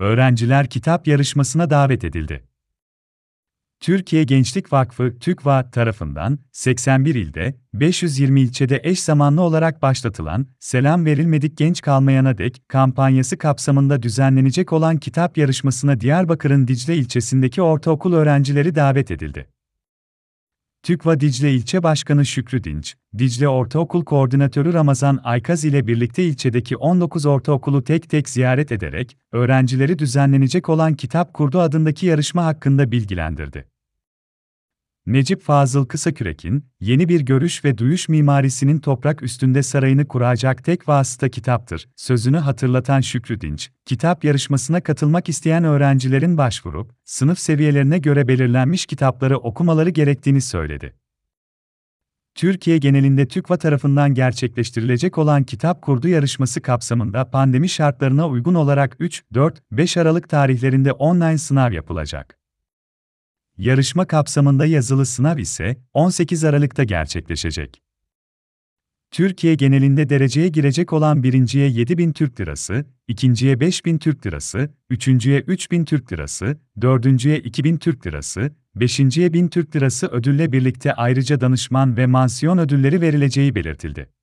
Öğrenciler kitap yarışmasına davet edildi. Türkiye Gençlik Vakfı TÜKVA tarafından 81 ilde, 520 ilçede eş zamanlı olarak başlatılan Selam Verilmedik Genç Kalmayana Dek kampanyası kapsamında düzenlenecek olan kitap yarışmasına Diyarbakır'ın Dicle ilçesindeki ortaokul öğrencileri davet edildi. TÜKVA Dicle İlçe Başkanı Şükrü Dinç, Dicle Ortaokul Koordinatörü Ramazan Aykaz ile birlikte ilçedeki 19 ortaokulu tek tek ziyaret ederek, öğrencileri düzenlenecek olan Kitap Kurdu adındaki yarışma hakkında bilgilendirdi. Necip Fazıl Kısakürek'in, Yeni Bir Görüş ve Duyuş Mimarisinin Toprak Üstünde Sarayını Kuracak Tek Vasıta kitaptır, sözünü hatırlatan Şükrü Dinç, kitap yarışmasına katılmak isteyen öğrencilerin başvurup, sınıf seviyelerine göre belirlenmiş kitapları okumaları gerektiğini söyledi. Türkiye genelinde TÜKVA tarafından gerçekleştirilecek olan kitap kurdu yarışması kapsamında pandemi şartlarına uygun olarak 3, 4, 5 Aralık tarihlerinde online sınav yapılacak. Yarışma kapsamında yazılı sınav ise 18 Aralık'ta gerçekleşecek. Türkiye genelinde dereceye girecek olan birinciye 7000 Türk Lirası, ikinciye 5000 Türk Lirası, üçüncüye 3000 Türk Lirası, dördüncüye 2000 Türk Lirası, beşinciye 1000 Türk Lirası ödülle birlikte ayrıca danışman ve mansiyon ödülleri verileceği belirtildi.